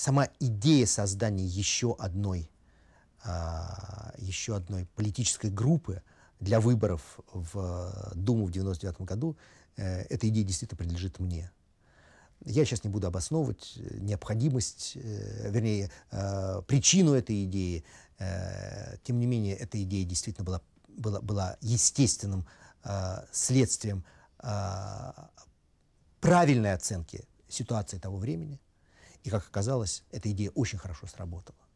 сама идея создания еще одной, а, еще одной политической группы для выборов в э, Думу в 99 году, э, эта идея действительно принадлежит мне. Я сейчас не буду обосновывать э, необходимость, э, вернее, э, причину этой идеи. Э, тем не менее, эта идея действительно была, была, была естественным э, следствием э, правильной оценки ситуации того времени – и, как оказалось, эта идея очень хорошо сработала.